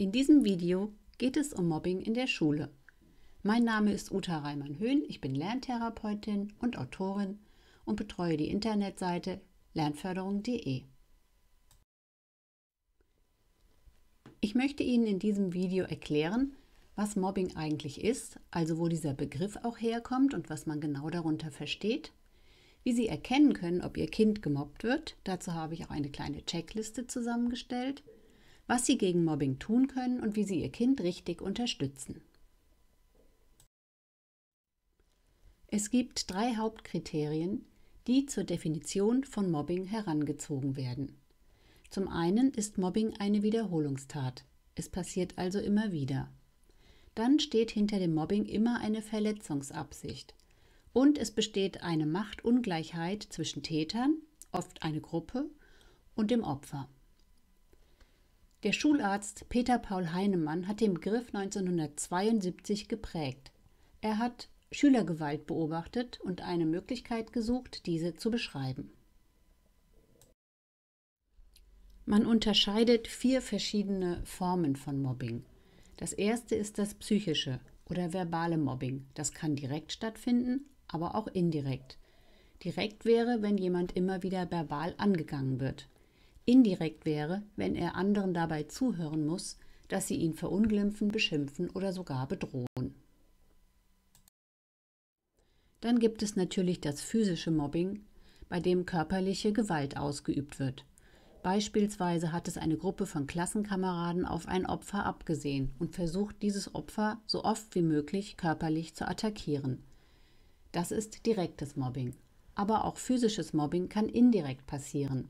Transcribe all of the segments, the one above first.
In diesem Video geht es um Mobbing in der Schule. Mein Name ist Uta Reimann-Höhn, ich bin Lerntherapeutin und Autorin und betreue die Internetseite lernförderung.de. Ich möchte Ihnen in diesem Video erklären, was Mobbing eigentlich ist, also wo dieser Begriff auch herkommt und was man genau darunter versteht, wie Sie erkennen können, ob Ihr Kind gemobbt wird, dazu habe ich auch eine kleine Checkliste zusammengestellt, was Sie gegen Mobbing tun können und wie Sie Ihr Kind richtig unterstützen. Es gibt drei Hauptkriterien, die zur Definition von Mobbing herangezogen werden. Zum einen ist Mobbing eine Wiederholungstat. Es passiert also immer wieder. Dann steht hinter dem Mobbing immer eine Verletzungsabsicht. Und es besteht eine Machtungleichheit zwischen Tätern, oft eine Gruppe, und dem Opfer. Der Schularzt Peter Paul Heinemann hat den Begriff 1972 geprägt. Er hat Schülergewalt beobachtet und eine Möglichkeit gesucht, diese zu beschreiben. Man unterscheidet vier verschiedene Formen von Mobbing. Das erste ist das psychische oder verbale Mobbing. Das kann direkt stattfinden, aber auch indirekt. Direkt wäre, wenn jemand immer wieder verbal angegangen wird indirekt wäre, wenn er anderen dabei zuhören muss, dass sie ihn verunglimpfen, beschimpfen oder sogar bedrohen. Dann gibt es natürlich das physische Mobbing, bei dem körperliche Gewalt ausgeübt wird. Beispielsweise hat es eine Gruppe von Klassenkameraden auf ein Opfer abgesehen und versucht, dieses Opfer so oft wie möglich körperlich zu attackieren. Das ist direktes Mobbing. Aber auch physisches Mobbing kann indirekt passieren.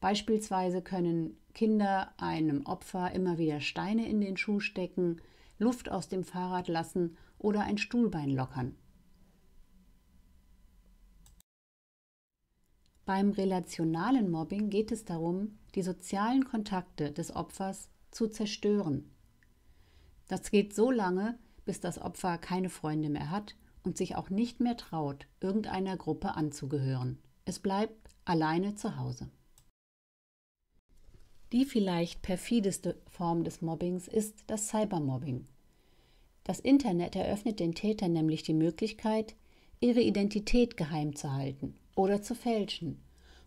Beispielsweise können Kinder einem Opfer immer wieder Steine in den Schuh stecken, Luft aus dem Fahrrad lassen oder ein Stuhlbein lockern. Beim relationalen Mobbing geht es darum, die sozialen Kontakte des Opfers zu zerstören. Das geht so lange, bis das Opfer keine Freunde mehr hat und sich auch nicht mehr traut, irgendeiner Gruppe anzugehören. Es bleibt alleine zu Hause. Die vielleicht perfideste Form des Mobbings ist das Cybermobbing. Das Internet eröffnet den Tätern nämlich die Möglichkeit, ihre Identität geheim zu halten oder zu fälschen.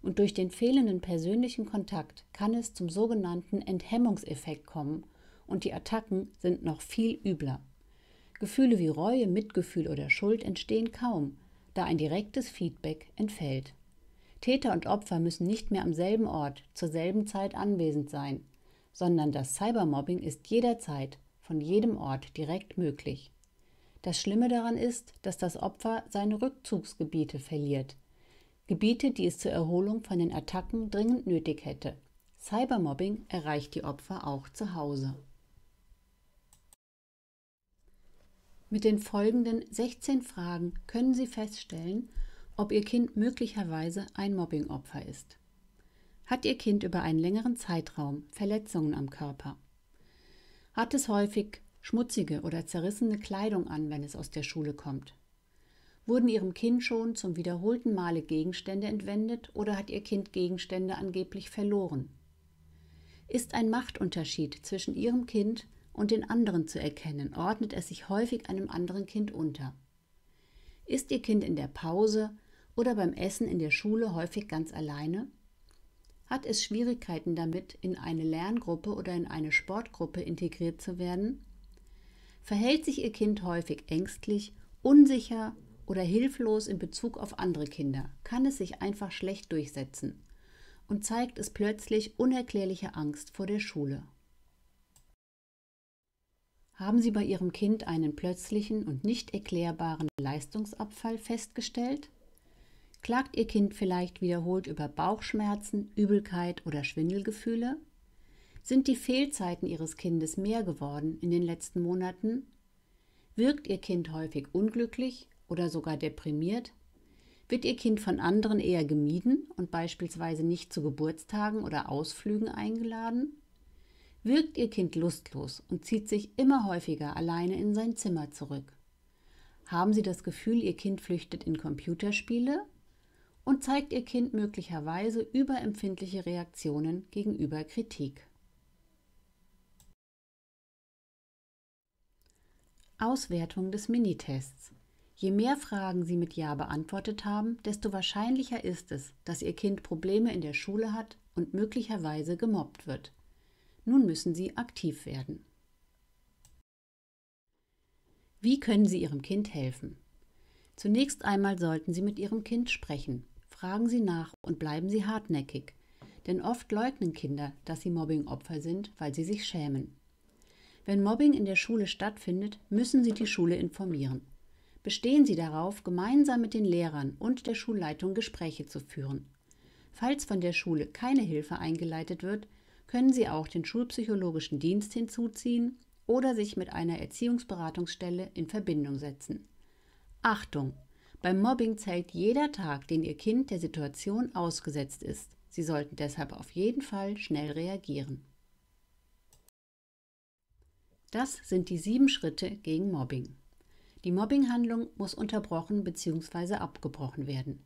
Und durch den fehlenden persönlichen Kontakt kann es zum sogenannten Enthemmungseffekt kommen und die Attacken sind noch viel übler. Gefühle wie Reue, Mitgefühl oder Schuld entstehen kaum, da ein direktes Feedback entfällt. Täter und Opfer müssen nicht mehr am selben Ort zur selben Zeit anwesend sein, sondern das Cybermobbing ist jederzeit von jedem Ort direkt möglich. Das Schlimme daran ist, dass das Opfer seine Rückzugsgebiete verliert. Gebiete, die es zur Erholung von den Attacken dringend nötig hätte. Cybermobbing erreicht die Opfer auch zu Hause. Mit den folgenden 16 Fragen können Sie feststellen, ob Ihr Kind möglicherweise ein Mobbingopfer ist. Hat Ihr Kind über einen längeren Zeitraum Verletzungen am Körper? Hat es häufig schmutzige oder zerrissene Kleidung an, wenn es aus der Schule kommt? Wurden Ihrem Kind schon zum wiederholten Male Gegenstände entwendet oder hat Ihr Kind Gegenstände angeblich verloren? Ist ein Machtunterschied zwischen Ihrem Kind und den anderen zu erkennen, ordnet es sich häufig einem anderen Kind unter. Ist Ihr Kind in der Pause, oder beim Essen in der Schule häufig ganz alleine? Hat es Schwierigkeiten damit, in eine Lerngruppe oder in eine Sportgruppe integriert zu werden? Verhält sich Ihr Kind häufig ängstlich, unsicher oder hilflos in Bezug auf andere Kinder? Kann es sich einfach schlecht durchsetzen? Und zeigt es plötzlich unerklärliche Angst vor der Schule? Haben Sie bei Ihrem Kind einen plötzlichen und nicht erklärbaren Leistungsabfall festgestellt? Klagt Ihr Kind vielleicht wiederholt über Bauchschmerzen, Übelkeit oder Schwindelgefühle? Sind die Fehlzeiten Ihres Kindes mehr geworden in den letzten Monaten? Wirkt Ihr Kind häufig unglücklich oder sogar deprimiert? Wird Ihr Kind von anderen eher gemieden und beispielsweise nicht zu Geburtstagen oder Ausflügen eingeladen? Wirkt Ihr Kind lustlos und zieht sich immer häufiger alleine in sein Zimmer zurück? Haben Sie das Gefühl, Ihr Kind flüchtet in Computerspiele, und zeigt ihr Kind möglicherweise überempfindliche Reaktionen gegenüber Kritik. Auswertung des Minitests. Je mehr Fragen Sie mit Ja beantwortet haben, desto wahrscheinlicher ist es, dass Ihr Kind Probleme in der Schule hat und möglicherweise gemobbt wird. Nun müssen Sie aktiv werden. Wie können Sie Ihrem Kind helfen? Zunächst einmal sollten Sie mit Ihrem Kind sprechen. Fragen Sie nach und bleiben Sie hartnäckig, denn oft leugnen Kinder, dass sie Mobbing-Opfer sind, weil sie sich schämen. Wenn Mobbing in der Schule stattfindet, müssen Sie die Schule informieren. Bestehen Sie darauf, gemeinsam mit den Lehrern und der Schulleitung Gespräche zu führen. Falls von der Schule keine Hilfe eingeleitet wird, können Sie auch den schulpsychologischen Dienst hinzuziehen oder sich mit einer Erziehungsberatungsstelle in Verbindung setzen. Achtung! Beim Mobbing zählt jeder Tag, den Ihr Kind der Situation ausgesetzt ist. Sie sollten deshalb auf jeden Fall schnell reagieren. Das sind die sieben Schritte gegen Mobbing. Die Mobbinghandlung muss unterbrochen bzw. abgebrochen werden.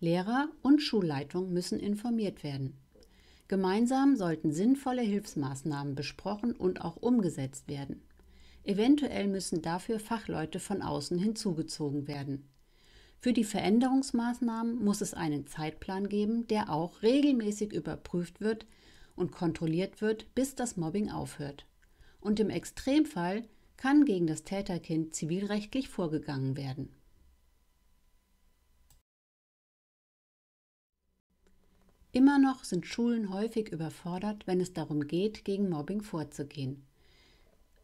Lehrer und Schulleitung müssen informiert werden. Gemeinsam sollten sinnvolle Hilfsmaßnahmen besprochen und auch umgesetzt werden. Eventuell müssen dafür Fachleute von außen hinzugezogen werden. Für die Veränderungsmaßnahmen muss es einen Zeitplan geben, der auch regelmäßig überprüft wird und kontrolliert wird, bis das Mobbing aufhört. Und im Extremfall kann gegen das Täterkind zivilrechtlich vorgegangen werden. Immer noch sind Schulen häufig überfordert, wenn es darum geht, gegen Mobbing vorzugehen.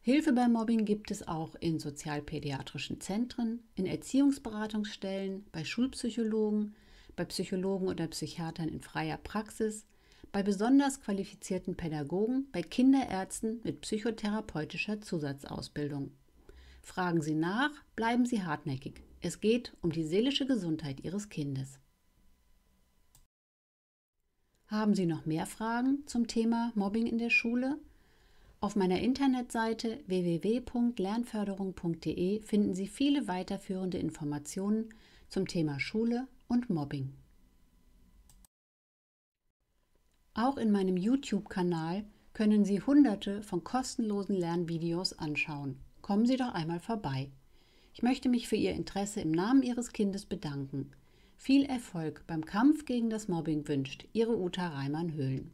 Hilfe beim Mobbing gibt es auch in sozialpädiatrischen Zentren, in Erziehungsberatungsstellen, bei Schulpsychologen, bei Psychologen oder Psychiatern in freier Praxis, bei besonders qualifizierten Pädagogen, bei Kinderärzten mit psychotherapeutischer Zusatzausbildung. Fragen Sie nach, bleiben Sie hartnäckig. Es geht um die seelische Gesundheit Ihres Kindes. Haben Sie noch mehr Fragen zum Thema Mobbing in der Schule? Auf meiner Internetseite www.lernförderung.de finden Sie viele weiterführende Informationen zum Thema Schule und Mobbing. Auch in meinem YouTube-Kanal können Sie hunderte von kostenlosen Lernvideos anschauen. Kommen Sie doch einmal vorbei. Ich möchte mich für Ihr Interesse im Namen Ihres Kindes bedanken. Viel Erfolg beim Kampf gegen das Mobbing wünscht Ihre Uta Reimann-Höhlen.